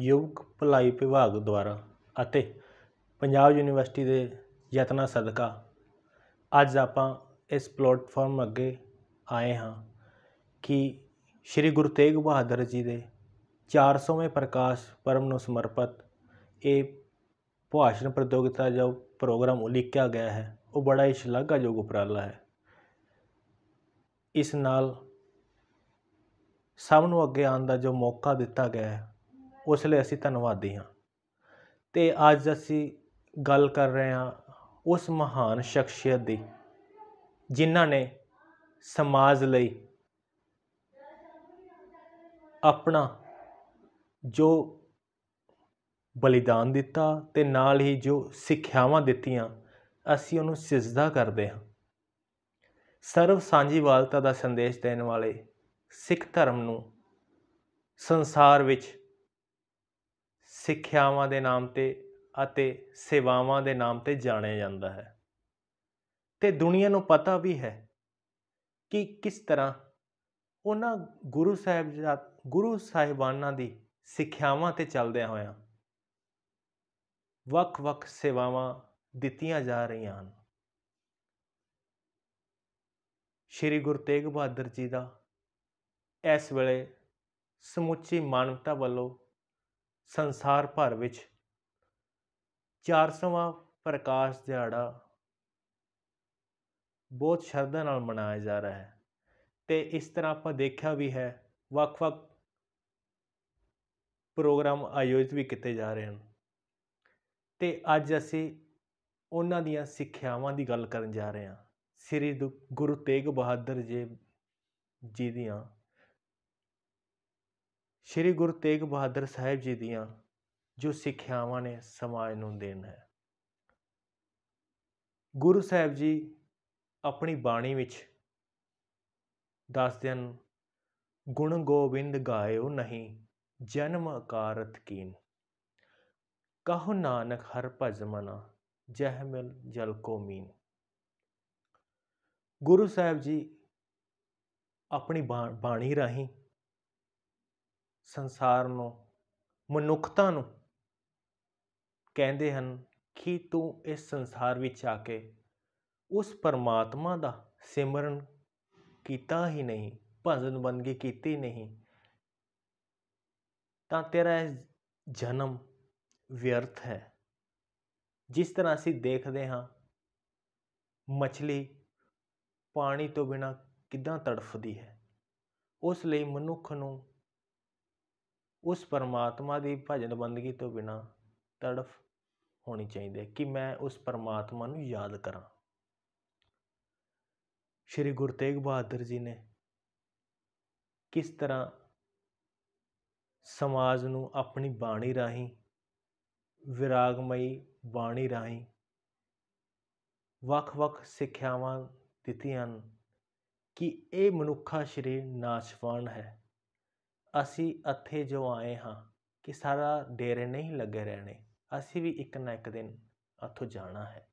ਯੁਵਕ ਭਲਾਈ ਵਿਭਾਗ ਦੁਆਰਾ ਅਤੇ ਪੰਜਾਬ ਯੂਨੀਵਰਸਿਟੀ ਦੇ ਯਤਨਾ ਸਦਕਾ ਅੱਜ ਆਪਾਂ ਇਸ ਪਲੇਟਫਾਰਮ ਅੱਗੇ ਆਏ ਹਾਂ ਕਿ ਸ੍ਰੀ ਗੁਰੂ ਤੇਗ ਬਹਾਦਰ ਜੀ ਦੇ 400ਵੇਂ ਪ੍ਰਕਾਸ਼ ਪਰਮ ਨੂੰ ਸਮਰਪਿਤ ਇਹ ਭਾਸ਼ਣ ਪ੍ਰਤੀਯੋਗਿਤਾ ਜੋ ਪ੍ਰੋਗਰਾਮ ਉਲੀਕਿਆ ਗਿਆ ਹੈ ਉਹ ਬੜਾ ਹੀ ਸ਼ਲਾਘਾਯੋਗ ਉਪਰਾਲਾ ਹੈ ਇਸ ਨਾਲ ਸਭ ਨੂੰ ਅੱਗੇ ਆਉਣ ਦਾ ਜੋ ਮੌਕਾ ਦਿੱਤਾ ਗਿਆ ਹੈ ਉਸ ਲਈ ਅਸੀਂ ਧੰਨਵਾਦੀ ਹਾਂ ਤੇ ਅੱਜ ਅਸੀਂ ਗੱਲ ਕਰ ਰਹੇ ਹਾਂ ਉਸ ਮਹਾਨ ਸ਼ਖਸੀਅਤ ਦੀ ਜਿਨ੍ਹਾਂ ਨੇ ਸਮਾਜ ਲਈ ਆਪਣਾ ਜੋ ਬਲੀਦਾਨ ਦਿੱਤਾ ਤੇ ਨਾਲ ਹੀ ਜੋ ਸਿੱਖਿਆਵਾਂ ਦਿੱਤੀਆਂ ਅਸੀਂ ਉਹਨੂੰ ਸਿਜਦਾ ਕਰਦੇ ਹਾਂ ਸਰਵ ਸਾਂਝੀਵਾਲਤਾ ਦਾ ਸੰਦੇਸ਼ ਦੇਣ ਵਾਲੇ ਸਿੱਖ ਧਰਮ ਨੂੰ ਸੰਸਾਰ ਵਿੱਚ ਸਿੱਖਿਆਵਾਂ ਦੇ ਨਾਮ ਤੇ ਅਤੇ ਸੇਵਾਵਾਂ ਦੇ ਨਾਮ ਤੇ ਜਾਣਿਆ ਜਾਂਦਾ ਹੈ ਤੇ ਦੁਨੀਆ ਨੂੰ ਪਤਾ ਵੀ ਹੈ ਕਿ ਕਿਸ ਤਰ੍ਹਾਂ ਉਹਨਾਂ ਗੁਰੂ ਸਾਹਿਬ ਗੁਰੂ ਸਾਹਿਬਾਨਾਂ ਦੀ ਸਿੱਖਿਆਵਾਂ ਤੇ ਚੱਲਦਿਆਂ ਹੋਇਆਂ ਵੱਖ-ਵੱਖ ਸੇਵਾਵਾਂ ਦਿੱਤੀਆਂ ਜਾ ਰਹੀਆਂ ਹਨ ਸ਼੍ਰੀ ਗੁਰੂ ਤੇਗ ਬਹਾਦਰ ਜੀ ਦਾ ਇਸ ਵੇਲੇ ਸਮੁੱਚੀ ਮਾਨਵਤਾ ਵੱਲੋਂ ਸੰਸਾਰ ਭਰ ਵਿੱਚ 400ਵਾਂ ਪ੍ਰਕਾਸ਼ ਦਿਹਾੜਾ ਬਹੁਤ ਸ਼ਰਧਾ ਨਾਲ ਮਨਾਇਆ ਜਾ ਰਿਹਾ ਹੈ ਤੇ ਇਸ ਤਰ੍ਹਾਂ ਆਪਾਂ ਦੇਖਿਆ ਵੀ ਹੈ ਵੱਖ-ਵੱਖ ਪ੍ਰੋਗਰਾਮ ਆਯੋਜਿਤ ਵੀ ਕੀਤੇ ਜਾ ਰਹੇ ਹਨ ਤੇ ਅੱਜ ਅਸੀਂ ਉਹਨਾਂ ਦੀਆਂ ਸਿੱਖਿਆਵਾਂ ਦੀ ਗੱਲ ਕਰਨ ਜਾ ਰਹੇ ਹਾਂ ਸ੍ਰੀ ਗੁਰੂ ਤੇਗ ਬਹਾਦਰ ਜੀ ਜੀ ਦੀਆਂ ਸ੍ਰੀ ਗੁਰੂ ਤੇਗ ਬਹਾਦਰ ਸਾਹਿਬ ਜੀ ਦੀਆਂ ਜੋ ਸਿੱਖਿਆਵਾਂ ਨੇ ਸਮਾਜ ਨੂੰ ਦੇਣ ਹੈ ਗੁਰੂ ਸਾਹਿਬ ਜੀ ਆਪਣੀ ਬਾਣੀ ਵਿੱਚ ਦੱਸਦੇ ਹਨ ਗੁਣ ਗੋਬਿੰਦ ਗਾਇਓ ਨਹੀਂ ਜਨਮ ਅਕਾਰਤ ਕੀਨ ਕਹੋ ਨਾਨਕ ਹਰ ਭਜ ਮਨਾ ਜਹ ਮਿਲ ਜਲ ਕੋ ਮੀਨ ਗੁਰੂ ਸਾਹਿਬ ਜੀ ਆਪਣੀ ਬਾਣੀ ਰਾਹੀਂ ਸੰਸਾਰ ਨੂੰ ਮਨੁੱਖਤਾ ਨੂੰ ਕਹਿੰਦੇ ਹਨ ਕਿ ਤੂੰ ਇਸ ਸੰਸਾਰ ਵਿੱਚ ਆ ਕੇ ਉਸ ਪਰਮਾਤਮਾ ਦਾ ਸਿਮਰਨ ਕੀਤਾ ਹੀ ਨਹੀਂ ਭਜਨ ਬੰਦਗੀ ਕੀਤੀ ਨਹੀਂ ਤਾਂ ਤੇਰਾ ਇਹ ਜਨਮ ਵਿਅਰਥ ਹੈ ਜਿਸ ਤਰ੍ਹਾਂ ਅਸੀਂ ਦੇਖਦੇ ਹਾਂ ਮੱਛਲੀ ਪਾਣੀ ਤੋਂ ਬਿਨਾ ਕਿਦਾਂ ਤੜਫਦੀ ਹੈ ਉਸ ਲਈ ਮਨੁੱਖ ਨੂੰ ਉਸ ਪਰਮਾਤਮਾ ਦੀ ਭਜਨ ਬੰਦਗੀ ਤੋਂ ਬਿਨਾ ਤੜਫ ਹੋਣੀ ਚਾਹੀਦੀ ਹੈ ਕਿ ਮੈਂ ਉਸ ਪਰਮਾਤਮਾ ਨੂੰ ਯਾਦ ਕਰਾਂ ਸ਼੍ਰੀ ਗੁਰੂ ਤੇਗ ਬਹਾਦਰ ਜੀ ਨੇ ਕਿਸ ਤਰ੍ਹਾਂ ਸਮਾਜ ਨੂੰ ਆਪਣੀ ਬਾਣੀ ਰਾਹੀਂ ਵਿਰਾਗਮਈ ਬਾਣੀ ਰਾਹੀਂ ਵੱਖ-ਵੱਖ ਸਿੱਖਿਆਵਾਂ ਦਿੱਤੀਆਂ ਹਨ ਕਿ ਇਹ ਮਨੁੱਖਾ ਸ਼ਰੀਰ ਨਾਸ਼ਵਾਨ ਹੈ ਅਸੀਂ ਇੱਥੇ ਜੋ ਆਏ ਹਾਂ ਕਿ ਸਾਰਾ ਡੇਰੇ ਨਹੀਂ ਲੱਗੇ ਰਹਿਣੇ ਅਸੀਂ ਵੀ ਇੱਕ ਨਾ ਇੱਕ ਦਿਨ ਇੱਥੋਂ ਜਾਣਾ ਹੈ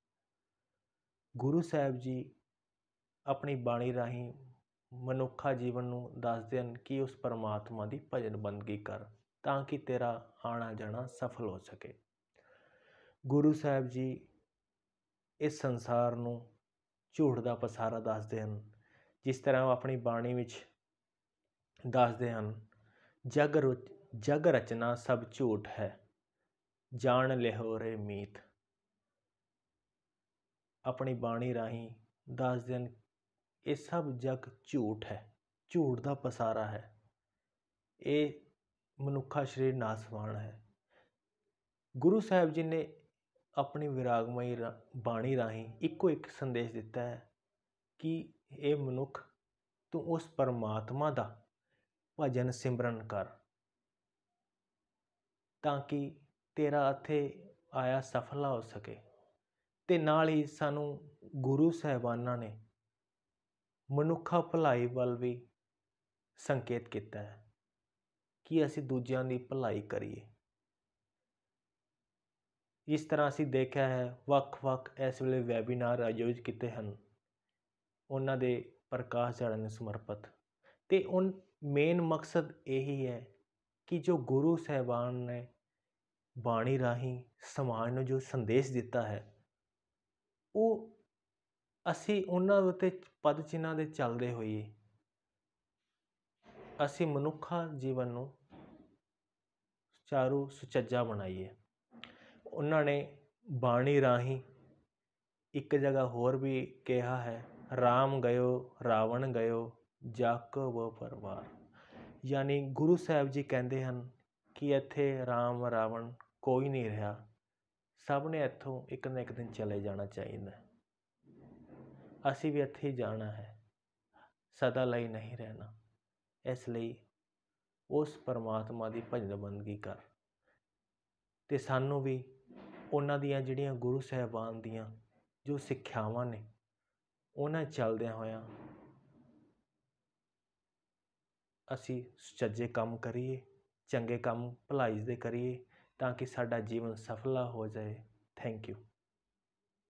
ਗੁਰੂ ਸਾਹਿਬ ਜੀ ਆਪਣੀ ਬਾਣੀ ਰਾਹੀਂ ਮਨੁੱਖਾ ਜੀਵਨ ਨੂੰ ਦੱਸਦੇ ਹਨ ਕਿ ਉਸ ਪਰਮਾਤਮਾ ਦੀ ਭਜਨ ਬੰਦਗੀ ਕਰ ਤਾਂ ਕਿ ਤੇਰਾ ਆਣਾ ਜਾਣਾ ਸਫਲ ਹੋ ਸਕੇ ਗੁਰੂ ਸਾਹਿਬ ਜੀ ਇਸ ਸੰਸਾਰ ਨੂੰ ਝੂਠ ਦਾ ਪਸਾਰਾ ਦੱਸਦੇ ਹਨ ਜਿਸ ਤਰ੍ਹਾਂ ਉਹ ਆਪਣੀ ਬਾਣੀ ਵਿੱਚ ਦੱਸਦੇ ਹਨ ਜਗ ਰੁਚ ਜਗ ਰਚਨਾ ਸਭ ਝੂਠ ਹੈ ਜਾਣ ਲਿਹੋ ਰੇ ਮੀਤ ਆਪਣੀ ਬਾਣੀ ਰਾਹੀਂ ਦੱਸ ਦਿਨ ਇਹ ਸਭ ਜਗ ਝੂਠ ਹੈ ਝੂਠ ਦਾ ਪਸਾਰਾ ਹੈ ਇਹ ਮਨੁੱਖਾ ਸ਼ਰੀਰ ਨਾਸਵਾਨ ਹੈ ਗੁਰੂ ਸਾਹਿਬ ਜੀ ਨੇ ਆਪਣੀ ਵਿਰਾਗਮਈ ਬਾਣੀ ਰਾਹੀਂ ਇੱਕੋ ਇੱਕ ਸੰਦੇਸ਼ ਦਿੱਤਾ ਹੈ ਕਿ ਇਹ ਮਨੁੱਖ ਤੂੰ ਉਸ ਪਰਮਾਤਮਾ ਦਾ ਭਜਨ ਸਿਮਰਨ ਕਰ ਤਾਂ ਕਿ ਤੇਰਾ ਇੱਥੇ ਆਇਆ ਸਫਲਾ ਹੋ ਸਕੇ ਤੇ ਨਾਲ ਹੀ ਸਾਨੂੰ ਗੁਰੂ ਸਹਿਬਾਨਾਂ ਨੇ ਮਨੁੱਖਾ ਭਲਾਈ ਵੱਲ ਵੀ ਸੰਕੇਤ ਕੀਤਾ ਹੈ ਕਿ ਅਸੀਂ ਦੂਜਿਆਂ ਦੀ ਭਲਾਈ ਕਰੀਏ ਇਸ ਤਰ੍ਹਾਂ ਅਸੀਂ ਦੇਖਿਆ ਹੈ ਵੱਖ-ਵੱਖ ਇਸ ਵੇਲੇ ਵੈਬਿਨਾਰ ਆਯੋਜਿਤ ਕੀਤੇ ਹਨ ਉਹਨਾਂ ਦੇ ਪ੍ਰਕਾਸ਼ ਚੜ੍ਹਨ ਨੂੰ ਸਮਰਪਿਤ ਤੇ ਉਹ ਮੇਨ ਮਕਸਦ ਇਹੀ ਹੈ ਕਿ ਜੋ ਗੁਰੂ ਸਹਿਬਾਨ ਨੇ ਬਾਣੀ ਰਾਹੀਂ ਸਮਾਜ ਨੂੰ ਜੋ ਸੰਦੇਸ਼ ਦਿੱਤਾ ਹੈ ਉਹ ਅਸੀਂ ਉਹਨਾਂ ਉਤੇ ਪਦ ਚਿੰਨਾਂ ਦੇ ਚੱਲਦੇ ਹੋਈਏ ਅਸੀਂ ਮਨੁੱਖਾ ਜੀਵਨ ਨੂੰ ਚਾਰੂ ਸੁਚੱਜਾ ਬਣਾਈਏ ਉਹਨਾਂ ਨੇ ਬਾਣੀ ਰਾਹੀਂ ਇੱਕ ਜਗ੍ਹਾ ਹੋਰ ਵੀ ਕਿਹਾ ਹੈ RAM ਗਇਓ RAVAN ਗਇਓ ਜਾਕਬ ਪਰਵਾਰ ਯਾਨੀ ਗੁਰੂ ਸਾਹਿਬ ਜੀ ਕਹਿੰਦੇ ਹਨ ਕਿ ਇੱਥੇ ਰਾਮ ਰਾਵਣ ਕੋਈ ਨਹੀਂ ਰਿਹਾ ਸਭ ਨੇ ਇੱਥੋਂ ਇੱਕ ਨਾ ਇੱਕ ਦਿਨ ਚਲੇ ਜਾਣਾ ਚਾਹੀਦਾ ਅਸੀਂ ਵੀ ਇੱਥੇ ਜਾਣਾ ਹੈ ਸਦਾ ਲਈ ਨਹੀਂ ਰਹਿਣਾ ਇਸ ਲਈ ਉਸ ਪਰਮਾਤਮਾ ਦੀ ਭਜਨ ਬੰਦਗੀ ਕਰ ਤੇ ਸਾਨੂੰ ਵੀ ਉਹਨਾਂ ਦੀਆਂ ਜਿਹੜੀਆਂ ਗੁਰੂ ਸਾਹਿਬਾਨ ਦੀਆਂ ਜੋ ਸਿੱਖਿਆਵਾਂ ਨੇ ਉਹਨਾਂ ਚੱਲਦਿਆਂ ਹੋਇਆਂ ਅਸੀਂ ਸੱਚੇ ਕੰਮ ਕਰੀਏ ਚੰਗੇ ਕੰਮ ਭਲਾਈ ਦੇ ਕਰੀਏ ਤਾਂ ਕਿ ਸਾਡਾ ਜੀਵਨ ਸਫਲਾ ਹੋ ਜਾਏ ਥੈਂਕ ਯੂ